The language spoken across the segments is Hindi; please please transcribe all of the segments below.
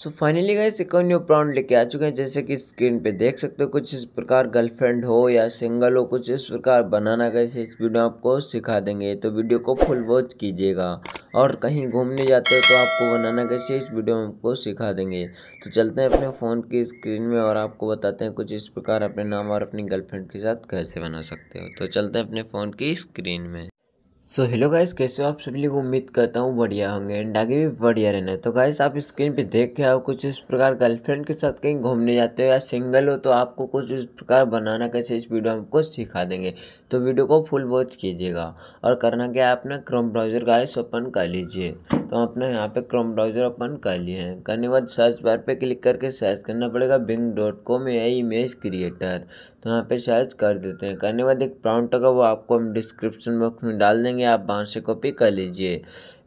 सो फाइनली गाइस एक और न्यू प्राउंड लेके आ चुके हैं जैसे कि स्क्रीन पे देख सकते हो कुछ इस प्रकार गर्लफ्रेंड हो या सिंगल हो कुछ इस प्रकार बनाना कैसे इस वीडियो आपको सिखा देंगे तो वीडियो को फुल वॉच कीजिएगा और कहीं घूमने जाते हो तो आपको बनाना कैसे इस वीडियो में आपको सिखा देंगे तो चलते हैं अपने फ़ोन की स्क्रीन में और आपको बताते हैं कुछ इस प्रकार अपने नाम और अपनी गर्लफ्रेंड के साथ कैसे बना सकते हो तो चलते हैं अपने फ़ोन की स्क्रीन में सो हेलो गाइस कैसे हो आप सभी लोग उम्मीद करता हूँ बढ़िया होंगे एंड आगे भी बढ़िया रहना है तो गाइस आप स्क्रीन पे देख के आओ कुछ इस प्रकार गर्लफ्रेंड के साथ कहीं घूमने जाते हो या सिंगल हो तो आपको कुछ इस प्रकार बनाना कैसे इस वीडियो में आपको सिखा देंगे तो वीडियो को फुल वॉच कीजिएगा और करना क्या है अपना क्रोम ब्राउज़र गाइस ओपन कर लीजिए तो अपना यहाँ पर क्रोम ब्राउज़र ओपन कर लिए हैं करने के बाद सर्च बार पर क्लिक करके सर्च करना पड़ेगा बिंग डॉट कॉम या इमेज क्रिएटर तो यहाँ पर सर्च कर देते हैं करने के बाद एक प्राउंट होगा वो आपको हम डिस्क्रिप्शन बॉक्स में डाल देंगे देंगे आप वहाँ से कॉपी कर लीजिए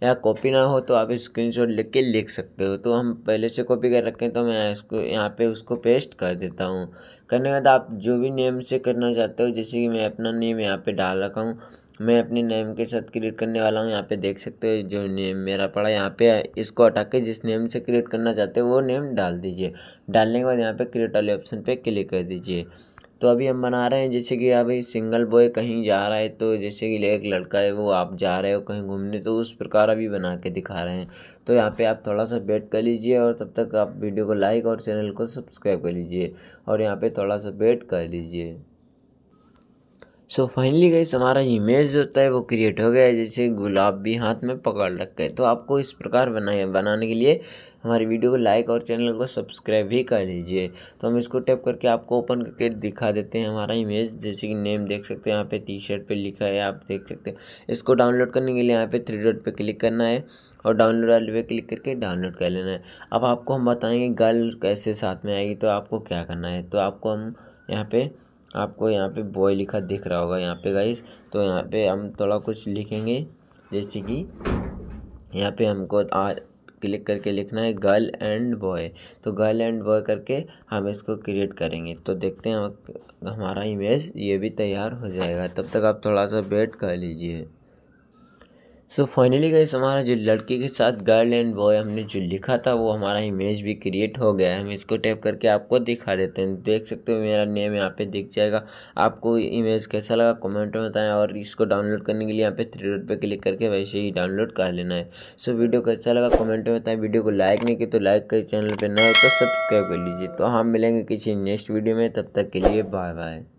या कॉपी ना हो तो आप स्क्रीनशॉट लिख के लिख सकते हो तो हम पहले से कॉपी कर रखें तो मैं इसको यहाँ पे उसको पेस्ट कर देता हूँ करने के बाद आप जो भी नेम से करना चाहते हो जैसे कि मैं अपना नेम यहाँ पे डाल रखा हूँ मैं अपने नेम के साथ क्रिएट करने वाला हूँ यहाँ पे देख सकते हो जो नेम मेरा पड़ा यहाँ पे इसको हटा के जिस नेम से क्रिएट करना चाहते हो वो नेम डाल दीजिए डालने के बाद यहाँ पे क्रिएट वाले ऑप्शन पे क्लिक कर दीजिए तो अभी हम बना रहे हैं जैसे कि अभी सिंगल बॉय कहीं जा रहा है तो जैसे कि एक लड़का है वो आप जा रहे हो कहीं घूमने तो उस प्रकार अभी बना के दिखा रहे हैं तो यहाँ पे आप थोड़ा सा वेट कर लीजिए और तब तक आप वीडियो को लाइक और चैनल को सब्सक्राइब कर लीजिए और यहाँ पे थोड़ा सा वेट कर लीजिए सो फाइनली गई हमारा इमेज जो होता है वो क्रिएट हो गया जैसे गुलाब भी हाथ में पकड़ रख गए तो आपको इस प्रकार बनाए बनाने के लिए हमारी वीडियो को लाइक और चैनल को सब्सक्राइब भी कर लीजिए तो हम इसको टैप करके आपको ओपन करके दिखा देते हैं हमारा इमेज जैसे कि नेम देख सकते हैं यहाँ पे टी शर्ट पे लिखा है आप देख सकते हैं इसको डाउनलोड करने के लिए यहाँ पे थ्री डॉट पे क्लिक करना है और डाउनलोड वाले पे क्लिक करके डाउनलोड कर लेना है अब आपको हम बताएँगे गर्ल कैसे साथ में आएगी तो आपको क्या करना है तो आपको हम यहाँ पर आपको यहाँ पे बॉय लिखा दिख रहा होगा यहाँ पे गाइस तो यहाँ पे हम थोड़ा कुछ लिखेंगे जैसे कि यहाँ पे हमको आ क्लिक करके लिखना है गर्ल एंड बॉय तो गर्ल एंड बॉय करके हम इसको क्रिएट करेंगे तो देखते हैं हमारा इमेज ये भी तैयार हो जाएगा तब तक आप थोड़ा सा वेट कर लीजिए सो फाइनली गई हमारा जो लड़के के साथ गर्ल एंड बॉय हमने जो लिखा था वो हमारा इमेज भी क्रिएट हो गया है हम इसको टैप करके आपको दिखा देते हैं देख सकते हो मेरा नेम यहाँ पे दिख जाएगा आपको इमेज कैसा लगा कमेंट में बताएं और इसको डाउनलोड करने के लिए यहाँ पे थ्री रोड पे क्लिक करके वैसे ही डाउनलोड कर लेना है सो वीडियो कैसा लगा कॉमेंट में बताएं वीडियो को लाइक नहीं की तो लाइक करें चैनल पर न हो तो सब्सक्राइब कर लीजिए तो हम मिलेंगे किसी नेक्स्ट वीडियो में तब तक के लिए बाय बाय